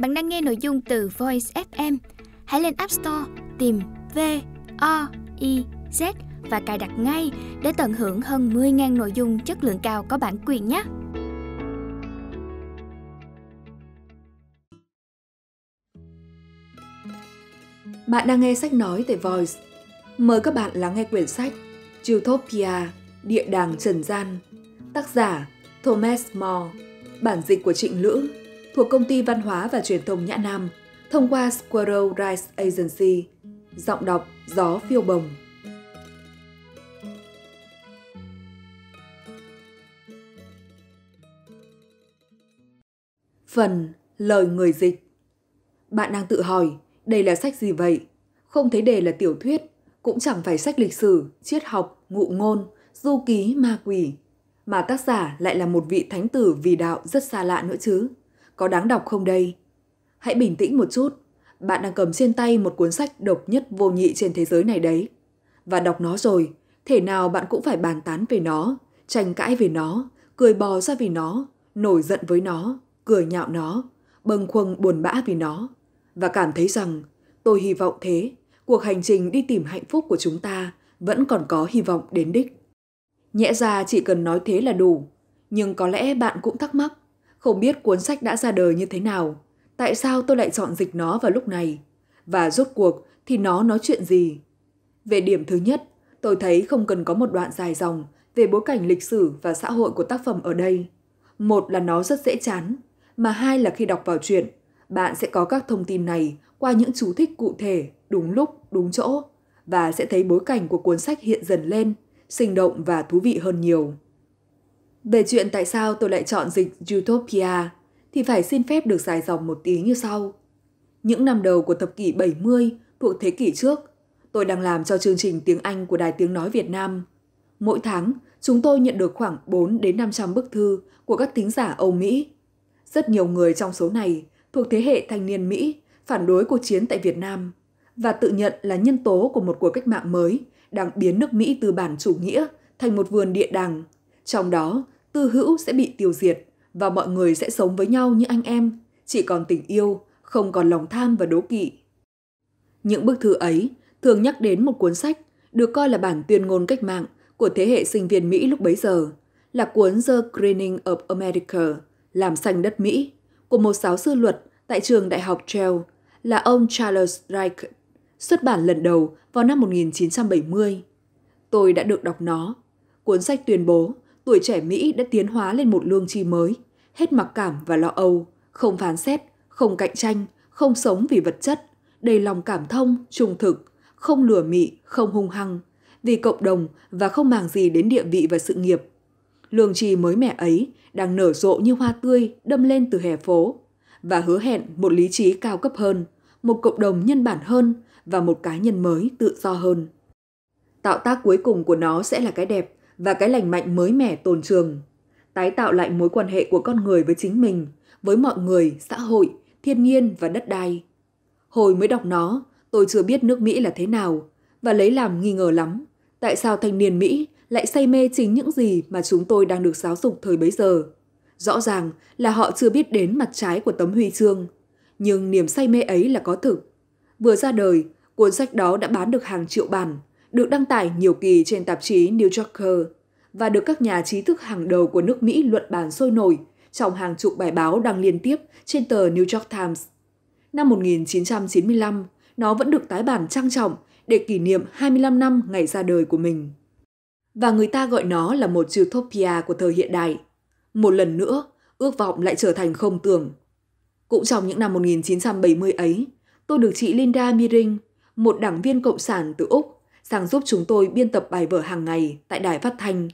Bạn đang nghe nội dung từ Voice FM. Hãy lên App Store tìm V O I Z và cài đặt ngay để tận hưởng hơn 10.000 nội dung chất lượng cao có bản quyền nhé. Bạn đang nghe sách nói tại Voice. Mời các bạn lắng nghe quyển sách Utopia, Địa đàng Trần Gian, tác giả Thomas More, bản dịch của Trịnh Lữ, thuộc công ty văn hóa và truyền thông Nhã Nam thông qua Squirrel rice Agency. Giọng đọc Gió Phiêu Bồng Phần Lời người dịch Bạn đang tự hỏi, đây là sách gì vậy? Không thấy đề là tiểu thuyết, cũng chẳng phải sách lịch sử, triết học, ngụ ngôn, du ký, ma quỷ. Mà tác giả lại là một vị thánh tử vì đạo rất xa lạ nữa chứ có đáng đọc không đây? Hãy bình tĩnh một chút, bạn đang cầm trên tay một cuốn sách độc nhất vô nhị trên thế giới này đấy. Và đọc nó rồi, thể nào bạn cũng phải bàn tán về nó, tranh cãi về nó, cười bò ra vì nó, nổi giận với nó, cười nhạo nó, bâng khuâng buồn bã vì nó. Và cảm thấy rằng, tôi hy vọng thế, cuộc hành trình đi tìm hạnh phúc của chúng ta vẫn còn có hy vọng đến đích. Nhẽ ra chỉ cần nói thế là đủ, nhưng có lẽ bạn cũng thắc mắc, không biết cuốn sách đã ra đời như thế nào, tại sao tôi lại chọn dịch nó vào lúc này, và rốt cuộc thì nó nói chuyện gì. Về điểm thứ nhất, tôi thấy không cần có một đoạn dài dòng về bối cảnh lịch sử và xã hội của tác phẩm ở đây. Một là nó rất dễ chán, mà hai là khi đọc vào chuyện, bạn sẽ có các thông tin này qua những chú thích cụ thể, đúng lúc, đúng chỗ, và sẽ thấy bối cảnh của cuốn sách hiện dần lên, sinh động và thú vị hơn nhiều. Về chuyện tại sao tôi lại chọn dịch Utopia thì phải xin phép được dài dòng một tí như sau. Những năm đầu của thập kỷ 70 thuộc thế kỷ trước, tôi đang làm cho chương trình tiếng Anh của Đài Tiếng Nói Việt Nam. Mỗi tháng, chúng tôi nhận được khoảng 4 đến 500 bức thư của các thính giả Âu Mỹ. Rất nhiều người trong số này thuộc thế hệ thanh niên Mỹ phản đối cuộc chiến tại Việt Nam và tự nhận là nhân tố của một cuộc cách mạng mới đang biến nước Mỹ từ bản chủ nghĩa thành một vườn địa đàng. Trong đó, tư hữu sẽ bị tiêu diệt và mọi người sẽ sống với nhau như anh em, chỉ còn tình yêu, không còn lòng tham và đố kỵ. Những bức thư ấy thường nhắc đến một cuốn sách được coi là bản tuyên ngôn cách mạng của thế hệ sinh viên Mỹ lúc bấy giờ, là cuốn The Greening of America, Làm xanh đất Mỹ, của một giáo sư luật tại trường Đại học Yale là ông Charles Reich, xuất bản lần đầu vào năm 1970. Tôi đã được đọc nó. Cuốn sách tuyên bố tuổi trẻ Mỹ đã tiến hóa lên một lương tri mới, hết mặc cảm và lo âu, không phán xét, không cạnh tranh, không sống vì vật chất, đầy lòng cảm thông, trung thực, không lừa mị, không hung hăng, vì cộng đồng và không màng gì đến địa vị và sự nghiệp. Lương tri mới mẻ ấy đang nở rộ như hoa tươi đâm lên từ hè phố và hứa hẹn một lý trí cao cấp hơn, một cộng đồng nhân bản hơn và một cá nhân mới tự do hơn. Tạo tác cuối cùng của nó sẽ là cái đẹp, và cái lành mạnh mới mẻ tồn trường, tái tạo lại mối quan hệ của con người với chính mình, với mọi người, xã hội, thiên nhiên và đất đai. Hồi mới đọc nó, tôi chưa biết nước Mỹ là thế nào và lấy làm nghi ngờ lắm. Tại sao thanh niên Mỹ lại say mê chính những gì mà chúng tôi đang được giáo dục thời bấy giờ? Rõ ràng là họ chưa biết đến mặt trái của tấm huy chương. Nhưng niềm say mê ấy là có thực. Vừa ra đời, cuốn sách đó đã bán được hàng triệu bản – được đăng tải nhiều kỳ trên tạp chí New Yorker và được các nhà trí thức hàng đầu của nước Mỹ luận bàn sôi nổi trong hàng chục bài báo đăng liên tiếp trên tờ New York Times. Năm 1995, nó vẫn được tái bản trang trọng để kỷ niệm 25 năm ngày ra đời của mình. Và người ta gọi nó là một utopia của thời hiện đại. Một lần nữa, ước vọng lại trở thành không tưởng. Cũng trong những năm 1970 ấy, tôi được chị Linda Miring, một đảng viên cộng sản từ Úc, sang giúp chúng tôi biên tập bài vở hàng ngày tại đài phát thanh,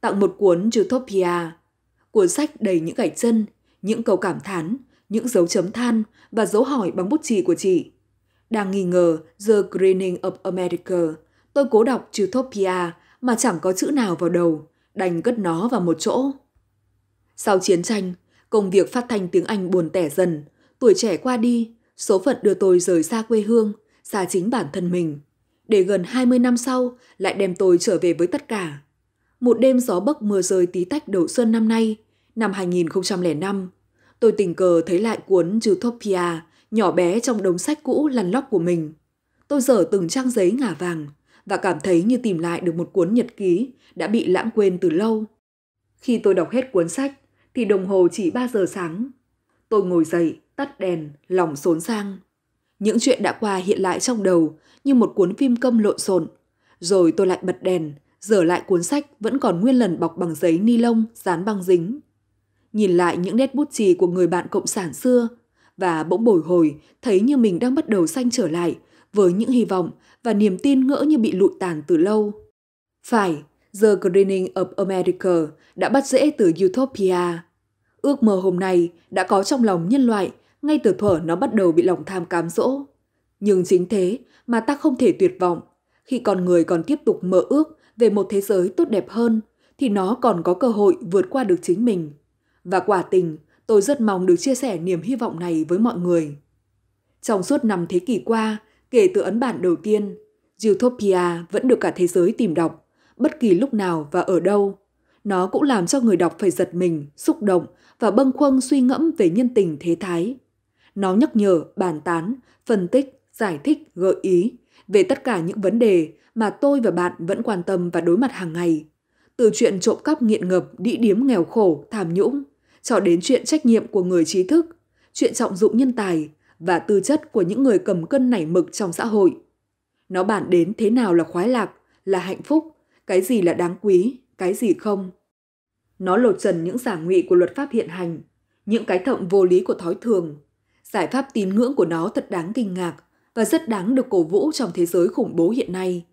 tặng một cuốn Utopia, cuốn sách đầy những gạch chân, những câu cảm thán, những dấu chấm than và dấu hỏi bằng bút chì của chị. Đang nghi ngờ The Greening of America, tôi cố đọc Utopia mà chẳng có chữ nào vào đầu, đành cất nó vào một chỗ. Sau chiến tranh, công việc phát thanh tiếng Anh buồn tẻ dần, tuổi trẻ qua đi, số phận đưa tôi rời xa quê hương, xa chính bản thân mình, để gần 20 năm sau lại đem tôi trở về với tất cả. Một đêm gió bấc mưa rơi tí tách đầu xuân năm nay, năm 2005, tôi tình cờ thấy lại cuốn Utopia nhỏ bé trong đống sách cũ lăn lóc của mình. Tôi dở từng trang giấy ngả vàng và cảm thấy như tìm lại được một cuốn nhật ký đã bị lãng quên từ lâu. Khi tôi đọc hết cuốn sách thì đồng hồ chỉ 3 giờ sáng. Tôi ngồi dậy, tắt đèn, lòng xốn sang. Những chuyện đã qua hiện lại trong đầu như một cuốn phim câm lộn xộn. Rồi tôi lại bật đèn, dở lại cuốn sách vẫn còn nguyên lần bọc bằng giấy ni lông, dán băng dính. Nhìn lại những nét bút chì của người bạn cộng sản xưa, và bỗng bồi hồi, thấy như mình đang bắt đầu xanh trở lại, với những hy vọng và niềm tin ngỡ như bị lụi tàn từ lâu. Phải, The Greening of America đã bắt rễ từ Utopia. Ước mơ hôm nay đã có trong lòng nhân loại ngay từ thuở nó bắt đầu bị lòng tham cám dỗ. Nhưng chính thế mà ta không thể tuyệt vọng. Khi con người còn tiếp tục mơ ước về một thế giới tốt đẹp hơn, thì nó còn có cơ hội vượt qua được chính mình. Và quả tình, tôi rất mong được chia sẻ niềm hy vọng này với mọi người. Trong suốt năm thế kỷ qua, kể từ ấn bản đầu tiên, Utopia vẫn được cả thế giới tìm đọc, bất kỳ lúc nào và ở đâu. Nó cũng làm cho người đọc phải giật mình, xúc động và bâng khuâng suy ngẫm về nhân tình thế thái. Nó nhắc nhở, bàn tán, phân tích giải thích, gợi ý về tất cả những vấn đề mà tôi và bạn vẫn quan tâm và đối mặt hàng ngày. Từ chuyện trộm cắp nghiện ngập, đĩ điếm nghèo khổ, tham nhũng, cho đến chuyện trách nhiệm của người trí thức, chuyện trọng dụng nhân tài và tư chất của những người cầm cân nảy mực trong xã hội. Nó bản đến thế nào là khoái lạc, là hạnh phúc, cái gì là đáng quý, cái gì không. Nó lột trần những giả ngụy của luật pháp hiện hành, những cái thậm vô lý của thói thường. Giải pháp tín ngưỡng của nó thật đáng kinh ngạc và rất đáng được cổ vũ trong thế giới khủng bố hiện nay.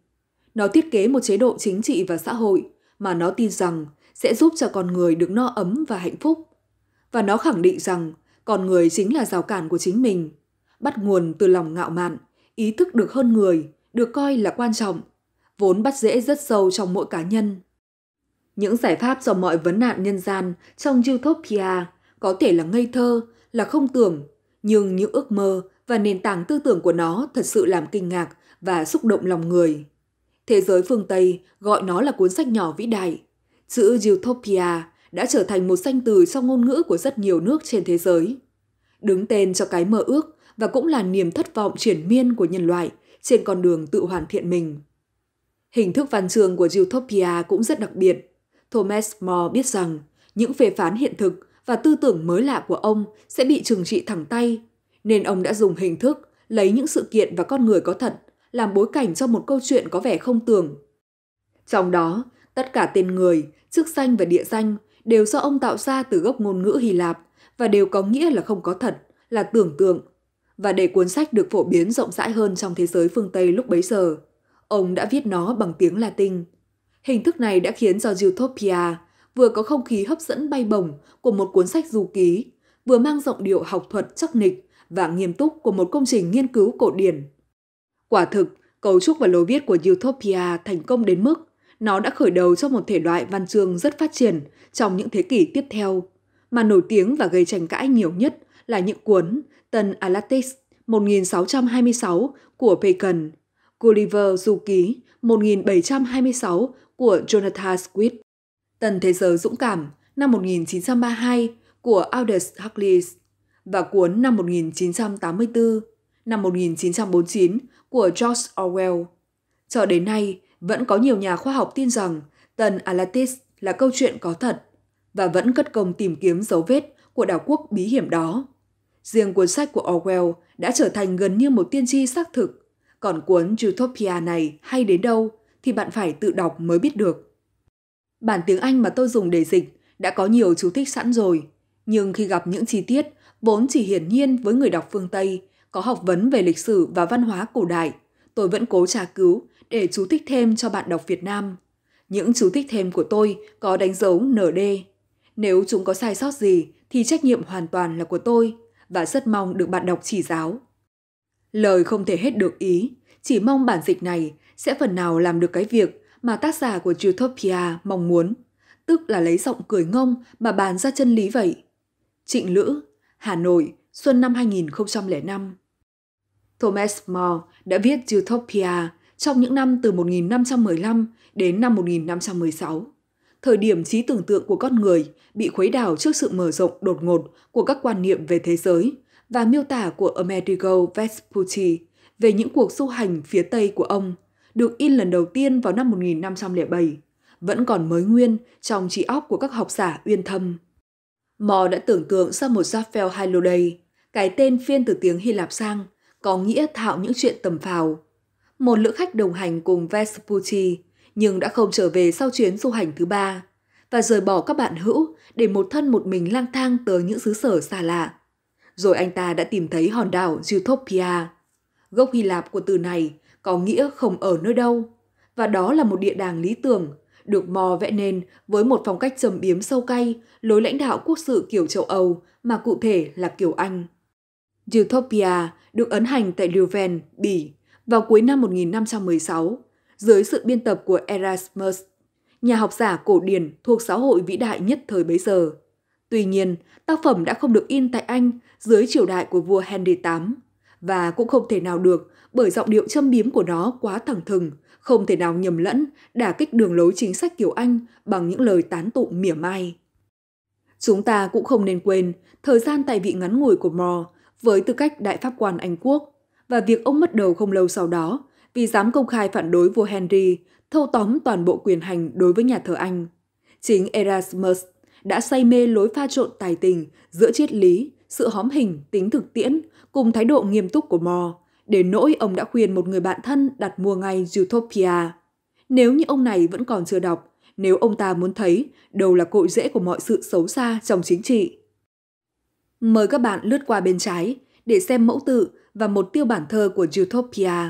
Nó thiết kế một chế độ chính trị và xã hội mà nó tin rằng sẽ giúp cho con người được no ấm và hạnh phúc. Và nó khẳng định rằng con người chính là rào cản của chính mình, bắt nguồn từ lòng ngạo mạn, ý thức được hơn người, được coi là quan trọng, vốn bắt dễ rất sâu trong mỗi cá nhân. Những giải pháp cho mọi vấn nạn nhân gian trong Utopia có thể là ngây thơ, là không tưởng, nhưng những ước mơ và nền tảng tư tưởng của nó thật sự làm kinh ngạc và xúc động lòng người. Thế giới phương Tây gọi nó là cuốn sách nhỏ vĩ đại. Chữ Utopia đã trở thành một danh từ trong ngôn ngữ của rất nhiều nước trên thế giới. Đứng tên cho cái mơ ước và cũng là niềm thất vọng triển miên của nhân loại trên con đường tự hoàn thiện mình. Hình thức văn chương của Utopia cũng rất đặc biệt. Thomas More biết rằng những phê phán hiện thực và tư tưởng mới lạ của ông sẽ bị trừng trị thẳng tay nên ông đã dùng hình thức lấy những sự kiện và con người có thật làm bối cảnh cho một câu chuyện có vẻ không tưởng. Trong đó, tất cả tên người, chức danh và địa danh đều do ông tạo ra từ gốc ngôn ngữ Hy Lạp và đều có nghĩa là không có thật, là tưởng tượng. Và để cuốn sách được phổ biến rộng rãi hơn trong thế giới phương Tây lúc bấy giờ, ông đã viết nó bằng tiếng Latin. Hình thức này đã khiến cho Utopia vừa có không khí hấp dẫn bay bổng của một cuốn sách du ký, vừa mang giọng điệu học thuật chắc nịch và nghiêm túc của một công trình nghiên cứu cổ điển. Quả thực, cấu trúc và lối viết của Utopia thành công đến mức nó đã khởi đầu cho một thể loại văn chương rất phát triển trong những thế kỷ tiếp theo, mà nổi tiếng và gây tranh cãi nhiều nhất là những cuốn Tân Atlantis 1626 của Bacon, Gulliver Du Ký 1726 của Jonathan Swift, Tần Thế giới Dũng Cảm năm 1932 của Aldous Huxley và cuốn năm 1984, năm 1949 của George Orwell. Cho đến nay, vẫn có nhiều nhà khoa học tin rằng tần Atlantis là câu chuyện có thật và vẫn cất công tìm kiếm dấu vết của đảo quốc bí hiểm đó. Riêng cuốn sách của Orwell đã trở thành gần như một tiên tri xác thực, còn cuốn Utopia này hay đến đâu thì bạn phải tự đọc mới biết được. Bản tiếng Anh mà tôi dùng để dịch đã có nhiều chú thích sẵn rồi, nhưng khi gặp những chi tiết vốn chỉ hiển nhiên với người đọc phương Tây, có học vấn về lịch sử và văn hóa cổ đại, tôi vẫn cố tra cứu để chú thích thêm cho bạn đọc Việt Nam. Những chú thích thêm của tôi có đánh dấu ND. Nếu chúng có sai sót gì thì trách nhiệm hoàn toàn là của tôi và rất mong được bạn đọc chỉ giáo. Lời không thể hết được ý, chỉ mong bản dịch này sẽ phần nào làm được cái việc mà tác giả của Utopia mong muốn, tức là lấy giọng cười ngông mà bàn ra chân lý vậy. Trịnh Lữ Hà Nội, xuân năm 2005. Thomas More đã viết Utopia trong những năm từ 1515 đến năm 1516, thời điểm trí tưởng tượng của con người bị khuấy đảo trước sự mở rộng đột ngột của các quan niệm về thế giới và miêu tả của Amerigo Vespucci về những cuộc du hành phía Tây của ông được in lần đầu tiên vào năm 1507, vẫn còn mới nguyên trong trí óc của các học giả uyên thâm. Mò đã tưởng tượng ra một Raphael Holiday, cái tên phiên từ tiếng Hy Lạp sang, có nghĩa thạo những chuyện tầm phào. Một lữ khách đồng hành cùng Vespucci, nhưng đã không trở về sau chuyến du hành thứ ba, và rời bỏ các bạn hữu để một thân một mình lang thang tới những xứ sở xa lạ. Rồi anh ta đã tìm thấy hòn đảo Utopia. Gốc Hy Lạp của từ này có nghĩa không ở nơi đâu, và đó là một địa đàng lý tưởng được mò vẽ nên với một phong cách trầm biếm sâu cay, lối lãnh đạo quốc sự kiểu châu Âu mà cụ thể là kiểu Anh. Utopia được ấn hành tại Leuven, Bỉ vào cuối năm 1516 dưới sự biên tập của Erasmus, nhà học giả cổ điển thuộc xã hội vĩ đại nhất thời bấy giờ. Tuy nhiên, tác phẩm đã không được in tại Anh dưới triều đại của vua Henry VIII và cũng không thể nào được bởi giọng điệu châm biếm của nó quá thẳng thừng không thể nào nhầm lẫn, đả kích đường lối chính sách kiểu Anh bằng những lời tán tụng mỉa mai. Chúng ta cũng không nên quên thời gian tại vị ngắn ngủi của Mò với tư cách đại pháp quan Anh quốc và việc ông mất đầu không lâu sau đó vì dám công khai phản đối vua Henry thâu tóm toàn bộ quyền hành đối với nhà thờ Anh. Chính Erasmus đã say mê lối pha trộn tài tình giữa triết lý, sự hóm hình, tính thực tiễn cùng thái độ nghiêm túc của Mò đến nỗi ông đã khuyên một người bạn thân đặt mua ngay Zootopia. Nếu như ông này vẫn còn chưa đọc, nếu ông ta muốn thấy đâu là cội rễ của mọi sự xấu xa trong chính trị. Mời các bạn lướt qua bên trái để xem mẫu tự và một tiêu bản thơ của Zootopia.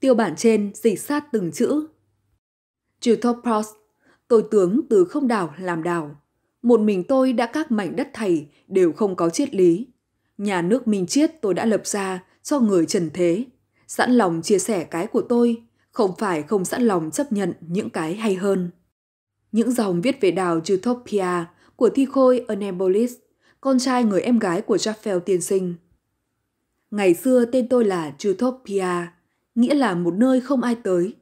Tiêu bản trên dịch sát từng chữ. Jutopros, tôi tướng từ không đảo làm đảo. Một mình tôi đã các mảnh đất thầy đều không có triết lý. Nhà nước Minh Triết tôi đã lập ra cho người trần thế. Sẵn lòng chia sẻ cái của tôi, không phải không sẵn lòng chấp nhận những cái hay hơn. Những dòng viết về đảo Utopia của thi khôi Anembolis, con trai người em gái của Raphael tiên sinh. Ngày xưa tên tôi là Utopia, nghĩa là một nơi không ai tới.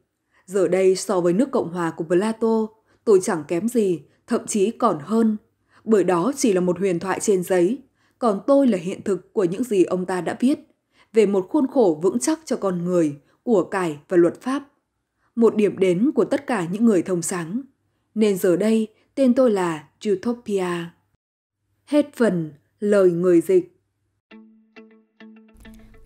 Giờ đây so với nước Cộng hòa của Plato, tôi chẳng kém gì, thậm chí còn hơn. Bởi đó chỉ là một huyền thoại trên giấy, còn tôi là hiện thực của những gì ông ta đã viết về một khuôn khổ vững chắc cho con người, của cải và luật pháp. Một điểm đến của tất cả những người thông sáng. Nên giờ đây, tên tôi là Utopia. Hết phần lời người dịch